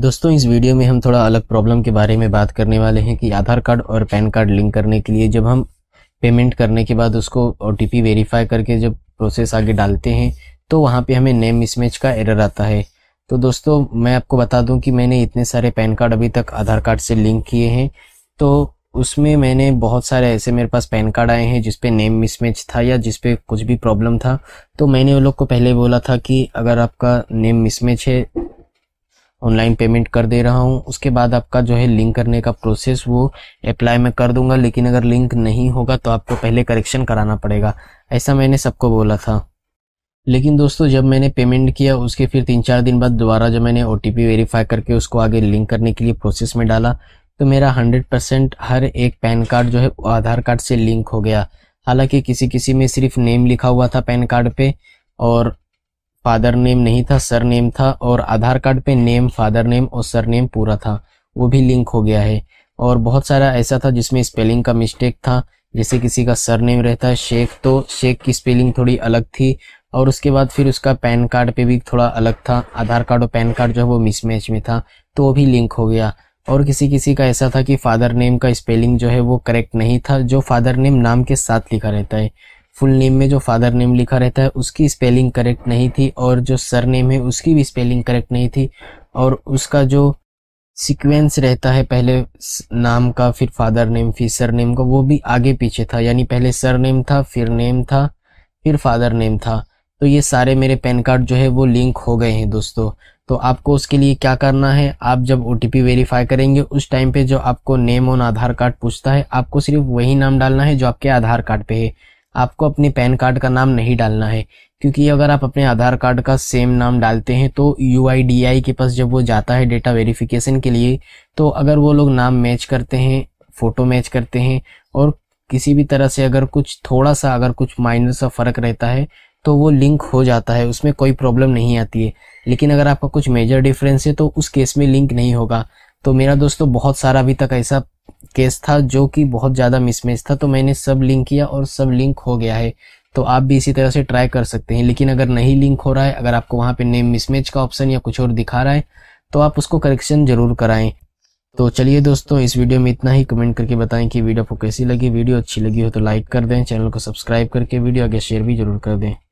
दोस्तों इस वीडियो में हम थोड़ा अलग प्रॉब्लम के बारे में बात करने वाले हैं कि आधार कार्ड और पैन कार्ड लिंक करने के लिए जब हम पेमेंट करने के बाद उसको ओ टी वेरीफाई करके जब प्रोसेस आगे डालते हैं तो वहाँ पे हमें नेम मिसमैच का एरर आता है तो दोस्तों मैं आपको बता दूं कि मैंने इतने सारे पैन कार्ड अभी तक आधार कार्ड से लिंक किए हैं तो उसमें मैंने बहुत सारे ऐसे मेरे पास पैन कार्ड आए हैं जिसपे नेम मिसमैच था या जिसपे कुछ भी प्रॉब्लम था तो मैंने उन लोग को पहले बोला था कि अगर आपका नेम मिसमैच है ऑनलाइन पेमेंट कर दे रहा हूँ उसके बाद आपका जो है लिंक करने का प्रोसेस वो अप्लाई मैं कर दूंगा लेकिन अगर लिंक नहीं होगा तो आपको पहले करेक्शन कराना पड़ेगा ऐसा मैंने सबको बोला था लेकिन दोस्तों जब मैंने पेमेंट किया उसके फिर तीन चार दिन बाद दोबारा जब मैंने ओ टी वेरीफाई करके उसको आगे लिंक करने के लिए प्रोसेस में डाला तो मेरा हंड्रेड हर एक पैन कार्ड जो है आधार कार्ड से लिंक हो गया हालांकि किसी किसी में सिर्फ नेम लिखा हुआ था पैन कार्ड पे और फादर नेम नहीं था सर नेम था और आधार कार्ड पे नेम फादर नेम और सर नेम पूरा था वो भी लिंक हो गया है और बहुत सारा ऐसा था जिसमें स्पेलिंग का मिस्टेक था जैसे किसी का सर नेम रहता है शेख तो शेख की स्पेलिंग थोड़ी अलग थी और उसके बाद फिर उसका पैन कार्ड पे भी थोड़ा अलग था आधार कार्ड और पैन कार्ड जो है वो मिसमैच में था तो वो भी लिंक हो गया और किसी किसी का ऐसा था कि फादर नेम का स्पेलिंग जो है वो करेक्ट नहीं था जो फादर नेम नाम के साथ लिखा रहता है फुल नेम में जो फादर नेम लिखा रहता है उसकी स्पेलिंग करेक्ट नहीं थी और जो सर नेम है उसकी भी स्पेलिंग करेक्ट नहीं थी और उसका जो सीक्वेंस रहता है पहले नाम का फिर फादर नेम फिर सर नेम का वो भी आगे पीछे था यानी पहले सर नेम था फिर नेम था फिर फादर नेम था तो ये सारे मेरे पैन कार्ड जो है वो लिंक हो गए हैं दोस्तों तो आपको उसके लिए क्या करना है आप जब ओ टी वेरीफाई करेंगे उस टाइम पे जो आपको नेम ऑन आधार कार्ड पूछता है आपको सिर्फ वही नाम डालना है जो आपके आधार कार्ड पे है आपको अपने पैन कार्ड का नाम नहीं डालना है क्योंकि अगर आप अपने आधार कार्ड का सेम नाम डालते हैं तो यू के पास जब वो जाता है डेटा वेरिफिकेशन के लिए तो अगर वो लोग नाम मैच करते हैं फ़ोटो मैच करते हैं और किसी भी तरह से अगर कुछ थोड़ा सा अगर कुछ माइनर सा फ़र्क रहता है तो वो लिंक हो जाता है उसमें कोई प्रॉब्लम नहीं आती है लेकिन अगर आपका कुछ मेजर डिफरेंस है तो उस केस में लिंक नहीं होगा तो मेरा दोस्तों बहुत सारा अभी तक ऐसा केस था जो कि बहुत ज़्यादा मिसमैच था तो मैंने सब लिंक किया और सब लिंक हो गया है तो आप भी इसी तरह से ट्राई कर सकते हैं लेकिन अगर नहीं लिंक हो रहा है अगर आपको वहाँ पे नेम मिसमैच का ऑप्शन या कुछ और दिखा रहा है तो आप उसको करेक्शन ज़रूर कराएं तो चलिए दोस्तों इस वीडियो में इतना ही कमेंट करके बताएं कि वीडियो आपको कैसी लगी वीडियो अच्छी लगी हो तो लाइक कर दें चैनल को सब्सक्राइब करके वीडियो आगे शेयर भी जरूर कर दें